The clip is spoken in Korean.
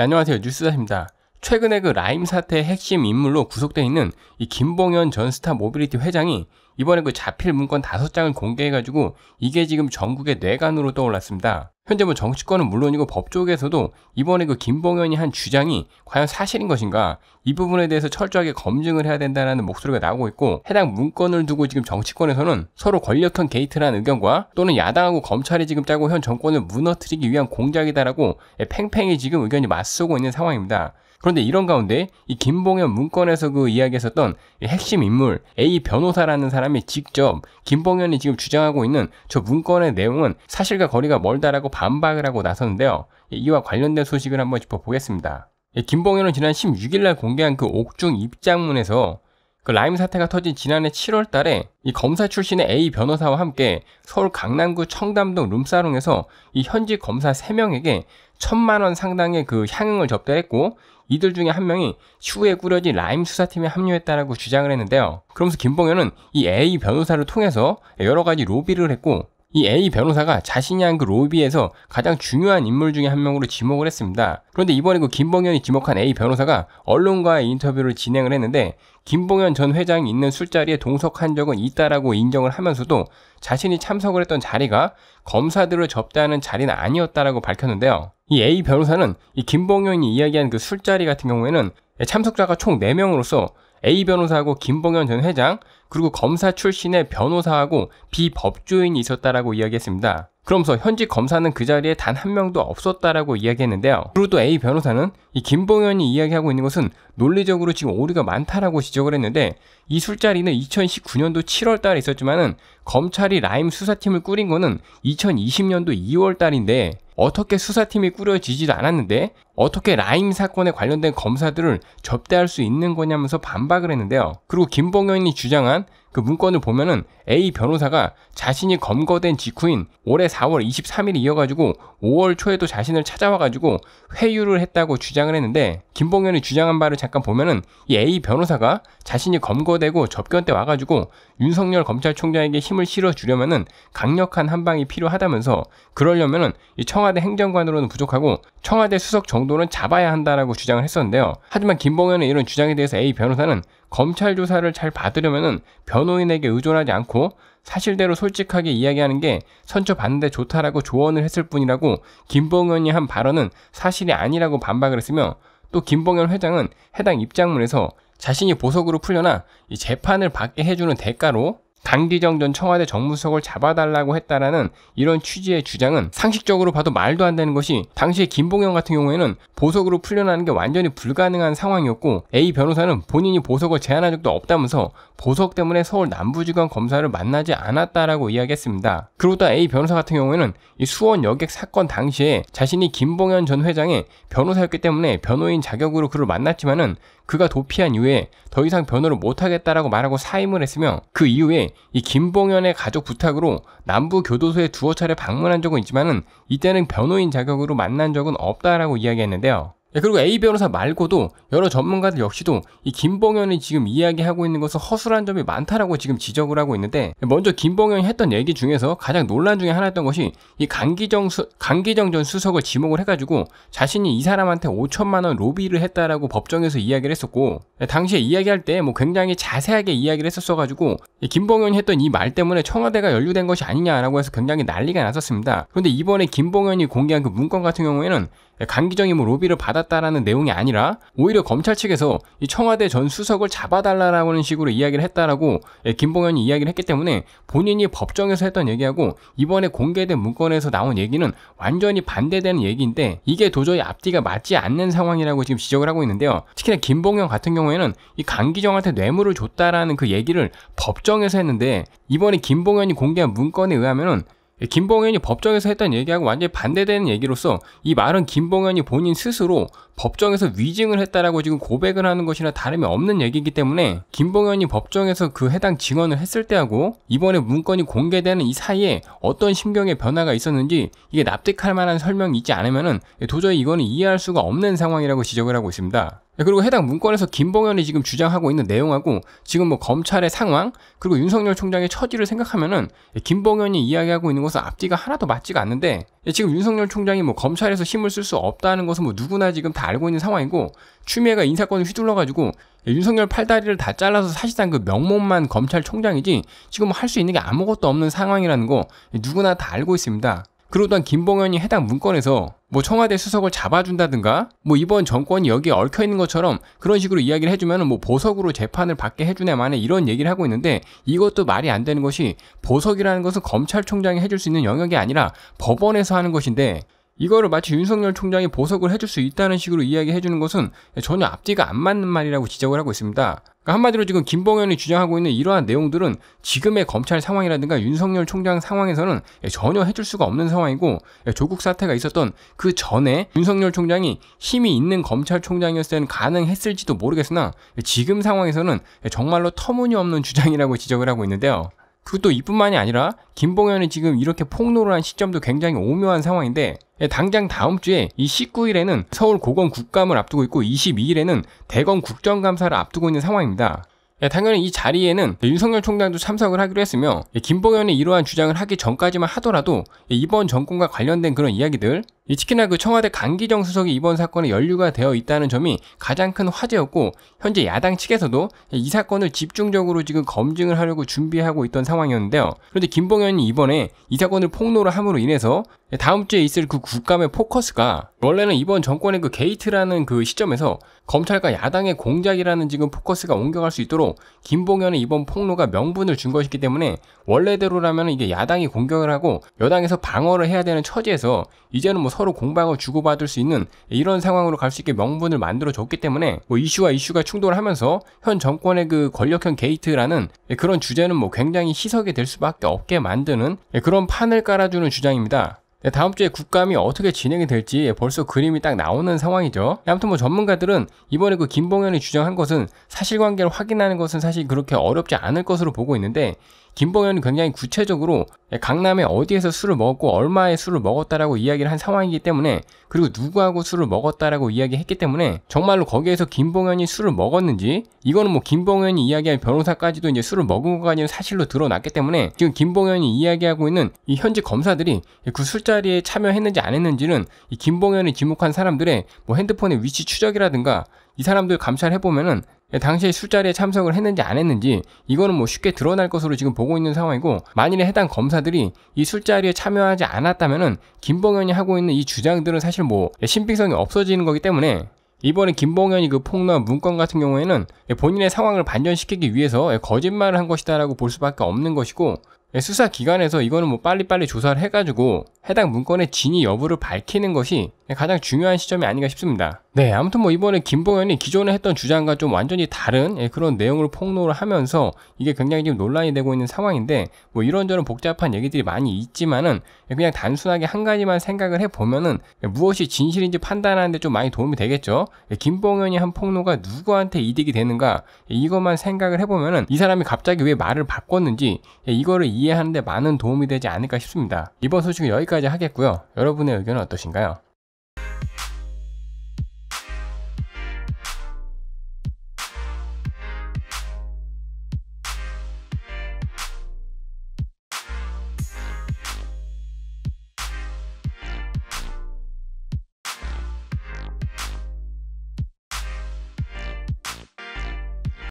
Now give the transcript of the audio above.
네, 안녕하세요. 뉴스사입니다. 최근에 그 라임 사태의 핵심 인물로 구속돼 있는 이 김봉현 전 스타 모빌리티 회장이 이번에 그 자필 문건 5 장을 공개해가지고 이게 지금 전국의 뇌관으로 떠올랐습니다. 현재 뭐 정치권은 물론이고 법 쪽에서도 이번에 그 김봉현이 한 주장이 과연 사실인 것인가 이 부분에 대해서 철저하게 검증을 해야 된다는 목소리가 나오고 있고 해당 문건을 두고 지금 정치권에서는 서로 권력형 게이트라는 의견과 또는 야당하고 검찰이 지금 짜고 현 정권을 무너뜨리기 위한 공작이다라고 팽팽히 지금 의견이 맞서고 있는 상황입니다. 그런데 이런 가운데 이 김봉현 문건에서 그 이야기했었던 핵심 인물 A 변호사라는 사람이 직접 김봉현이 지금 주장하고 있는 저 문건의 내용은 사실과 거리가 멀다라고 반박을 하고 나섰는데요. 이와 관련된 소식을 한번 짚어보겠습니다. 김봉현은 지난 16일날 공개한 그 옥중 입장문에서 그 라임 사태가 터진 지난해 7월 달에 이 검사 출신의 A 변호사와 함께 서울 강남구 청담동 룸사롱에서 이 현지 검사 3명에게 천만 원 상당의 그 향응을 접대했고 이들 중에 한 명이 추후에 꾸려진 라임 수사팀에 합류했다라고 주장을 했는데요. 그러면서 김봉현은 이 A 변호사를 통해서 여러 가지 로비를 했고 이 A 변호사가 자신이 한 그 로비에서 가장 중요한 인물 중에 한 명으로 지목을 했습니다. 그런데 이번에 그 김봉현이 지목한 A 변호사가 언론과의 인터뷰를 진행을 했는데 김봉현 전 회장이 있는 술자리에 동석한 적은 있다라고 인정을 하면서도 자신이 참석을 했던 자리가 검사들을 접대하는 자리는 아니었다라고 밝혔는데요. 이 A 변호사는 이 김봉현이 이야기한 그 술자리 같은 경우에는 참석자가 총 4명으로서 A 변호사하고 김봉현 전 회장, 그리고 검사 출신의 변호사하고 비법조인이 있었다라고 이야기했습니다. 그러면서 현직 검사는 그 자리에 단 한 명도 없었다라고 이야기했는데요. 그리고 또 A 변호사는 이 김봉현이 이야기하고 있는 것은 논리적으로 지금 오류가 많다라고 지적을 했는데 이 술자리는 2019년도 7월 달에 있었지만은 검찰이 라임 수사팀을 꾸린 거는 2020년도 2월 달인데 어떻게 수사팀이 꾸려지지도 않았는데 어떻게 라임 사건에 관련된 검사들을 접대할 수 있는 거냐면서 반박을 했는데요. 그리고 김봉현이 주장한 그 문건을 보면은 A 변호사가 자신이 검거된 직후인 올해 4월 23일 이어가지고 5월 초에도 자신을 찾아와가지고 회유를 했다고 주장을 했는데 김봉현이 주장한 바를 잠깐 보면은 이 A 변호사가 자신이 검거되고 접견 때 와가지고 윤석열 검찰총장에게 힘을 실어주려면은 강력한 한방이 필요하다면서 그러려면은 이 청와대 행정관으로는 부족하고 청와대 수석 정도는 잡아야 한다라고 주장을 했었는데요. 하지만 김봉현의 이런 주장에 대해서 A 변호사는 검찰 조사를 잘받으려면 변호인에게 의존하지 않고 사실대로 솔직하게 이야기하는 게 선처 받는데 좋다라고 조언을 했을 뿐이라고 김봉현이 한 발언은 사실이 아니라고 반박을 했으며 또 김봉현 회장은 해당 입장문에서 자신이 보석으로 풀려나 이 재판을 받게 해주는 대가로 강기정 전 청와대 정무수석을 잡아달라고 했다라는 이런 취지의 주장은 상식적으로 봐도 말도 안 되는 것이 당시에 김봉현 같은 경우에는 보석으로 풀려나는 게 완전히 불가능한 상황이었고 A 변호사는 본인이 보석을 제안한 적도 없다면서 보석 때문에 서울 남부지검 검사를 만나지 않았다라고 이야기했습니다. 그리고또 A 변호사 같은 경우에는 이 수원 여객 사건 당시에 자신이 김봉현 전 회장의 변호사였기 때문에 변호인 자격으로 그를 만났지만은 그가 도피한 이후에 더 이상 변호를 못하겠다라고 말하고 사임을 했으며 그 이후에 이 김봉현의 가족 부탁으로 남부 교도소에 두어 차례 방문한 적은 있지만은 이때는 변호인 자격으로 만난 적은 없다라고 이야기했는데요. 예, 그리고 A 변호사 말고도 여러 전문가들 역시도 이 김봉현이 지금 이야기하고 있는 것은 허술한 점이 많다라고 지금 지적을 하고 있는데 먼저 김봉현이 했던 얘기 중에서 가장 논란 중에 하나였던 것이 이 강기정 수, 강기정 전 수석을 지목을 해가지고 자신이 이 사람한테 5천만 원 로비를 했다라고 법정에서 이야기를 했었고 예, 당시에 이야기할 때 뭐 굉장히 자세하게 이야기를 했었어가지고 예, 김봉현이 했던 이 말 때문에 청와대가 연루된 것이 아니냐라고 해서 굉장히 난리가 났었습니다. 그런데 이번에 김봉현이 공개한 그 문건 같은 경우에는 강기정이 뭐 로비를 받았다라는 내용이 아니라 오히려 검찰 측에서 이 청와대 전 수석을 잡아달라라는 식으로 이야기를 했다라고 예, 김봉현이 이야기를 했기 때문에 본인이 법정에서 했던 얘기하고 이번에 공개된 문건에서 나온 얘기는 완전히 반대되는 얘기인데 이게 도저히 앞뒤가 맞지 않는 상황이라고 지금 지적을 하고 있는데요. 특히나 김봉현 같은 경우에는 이 강기정한테 뇌물을 줬다라는 그 얘기를 법정에서 했는데 이번에 김봉현이 공개한 문건에 의하면은 김봉현이 법정에서 했던 얘기하고 완전히 반대되는 얘기로서 이 말은 김봉현이 본인 스스로 법정에서 위증을 했다라고 지금 고백을 하는 것이나 다름이 없는 얘기이기 때문에 김봉현이 법정에서 그 해당 증언을 했을 때하고 이번에 문건이 공개되는 이 사이에 어떤 심경의 변화가 있었는지 이게 납득할 만한 설명이 있지 않으면 도저히 이거는 이해할 수가 없는 상황이라고 지적을 하고 있습니다. 네, 그리고 해당 문건에서 김봉현이 지금 주장하고 있는 내용하고 지금 뭐 검찰의 상황 그리고 윤석열 총장의 처지를 생각하면은 김봉현이 이야기하고 있는 것은 앞뒤가 하나도 맞지가 않는데 예, 지금 윤석열 총장이 뭐 검찰에서 힘을 쓸 수 없다는 것은 뭐 누구나 지금 다 알고 있는 상황이고 추미애가 인사권을 휘둘러 가지고 윤석열 팔다리를 다 잘라서 사실상 그 명목만 검찰총장이지 지금 뭐 할 수 있는 게 아무것도 없는 상황이라는 거 누구나 다 알고 있습니다. 그러던 김봉현이 해당 문건에서 뭐 청와대 수석을 잡아준다든가 뭐 이번 정권이 여기에 얽혀 있는 것처럼 그런 식으로 이야기를 해주면 뭐 보석으로 재판을 받게 해주네 만에 이런 얘기를 하고 있는데 이것도 말이 안 되는 것이 보석이라는 것은 검찰총장이 해줄 수 있는 영역이 아니라 법원에서 하는 것인데 이거를 마치 윤석열 총장이 보석을 해줄 수 있다는 식으로 이야기해주는 것은 전혀 앞뒤가 안 맞는 말이라고 지적을 하고 있습니다. 그러니까 한마디로 지금 김봉현이 주장하고 있는 이러한 내용들은 지금의 검찰 상황이라든가 윤석열 총장 상황에서는 전혀 해줄 수가 없는 상황이고 조국 사태가 있었던 그 전에 윤석열 총장이 힘이 있는 검찰총장이었을 때는 가능했을지도 모르겠으나 지금 상황에서는 정말로 터무니없는 주장이라고 지적을 하고 있는데요. 그리고 또 이뿐만이 아니라 김봉현이 지금 이렇게 폭로를 한 시점도 굉장히 오묘한 상황인데 예, 당장 다음 주에 이 19일에는 서울 고검 국감을 앞두고 있고 22일에는 대검 국정감사를 앞두고 있는 상황입니다. 예, 당연히 이 자리에는 네, 윤석열 총장도 참석을 하기로 했으며 예, 김봉현이 이러한 주장을 하기 전까지만 하더라도 이번 정권과 관련된 그런 이야기들 이 특히나 그 청와대 강기정 수석이 이번 사건에 연류가 되어 있다는 점이 가장 큰 화제였고 현재 야당 측에서도 이 사건을 집중적으로 지금 검증을 하려고 준비하고 있던 상황이었는데요. 그런데 김봉현이 이번에 이 사건을 폭로를 함으로 인해서 다음 주에 있을 그 국감의 포커스가 원래는 이번 정권의 그 게이트라는 그 시점에서 검찰과 야당의 공작이라는 지금 포커스가 옮겨갈 수 있도록 김봉현의 이번 폭로가 명분을 준 것이기 때문에 원래대로라면 이게 야당이 공격을 하고 여당에서 방어를 해야 되는 처지에서 이제는 뭐 서로 공방을 주고받을 수 있는 이런 상황으로 갈 수 있게 명분을 만들어줬기 때문에 뭐 이슈와 이슈가 충돌하면서 현 정권의 그 권력형 게이트라는 그런 주제는 뭐 굉장히 희석이 될 수밖에 없게 만드는 그런 판을 깔아주는 주장입니다. 네, 다음 주에 국감이 어떻게 진행이 될지 벌써 그림이 딱 나오는 상황이죠. 네, 아무튼 뭐 전문가들은 이번에 그 김봉현이 주장한 것은 사실관계를 확인하는 것은 사실 그렇게 어렵지 않을 것으로 보고 있는데 김봉현은 굉장히 구체적으로 강남에 어디에서 술을 먹었고 얼마의 술을 먹었다라고 이야기를 한 상황이기 때문에 그리고 누구하고 술을 먹었다라고 이야기했기 때문에 정말로 거기에서 김봉현이 술을 먹었는지 이거는 뭐 김봉현이 이야기한 변호사까지도 이제 술을 먹은 것까지는 사실로 드러났기 때문에 지금 김봉현이 이야기하고 있는 이 현지 검사들이 그 술자리에 참여했는지 안 했는지는 이 김봉현이 지목한 사람들의 뭐 핸드폰의 위치 추적이라든가 이 사람들 감찰해 보면은 당시에 술자리에 참석을 했는지 안 했는지 이거는 뭐 쉽게 드러날 것으로 지금 보고 있는 상황이고 만일에 해당 검사들이 이 술자리에 참여하지 않았다면은 김봉현이 하고 있는 이 주장들은 사실 뭐 신빙성이 없어지는 거기 때문에 이번에 김봉현이 그 폭로한 문건 같은 경우에는 본인의 상황을 반전시키기 위해서 거짓말을 한 것이다라고 볼 수밖에 없는 것이고 수사 기관에서 이거는 뭐 빨리빨리 조사를 해가지고 해당 문건의 진위 여부를 밝히는 것이 가장 중요한 시점이 아닌가 싶습니다. 네, 아무튼 뭐 이번에 김봉현이 기존에 했던 주장과 좀 완전히 다른 예, 그런 내용을 폭로를 하면서 이게 굉장히 지금 논란이 되고 있는 상황인데 뭐 이런저런 복잡한 얘기들이 많이 있지만은 그냥 단순하게 한 가지만 생각을 해보면은 무엇이 진실인지 판단하는데 좀 많이 도움이 되겠죠. 예, 김봉현이 한 폭로가 누구한테 이득이 되는가 예, 이것만 생각을 해보면은 이 사람이 갑자기 왜 말을 바꿨는지 이거를 이해하는데 많은 도움이 되지 않을까 싶습니다. 이번 소식은 여기 여기까지 하겠고요. 여러분의 의견은 어떠신가요?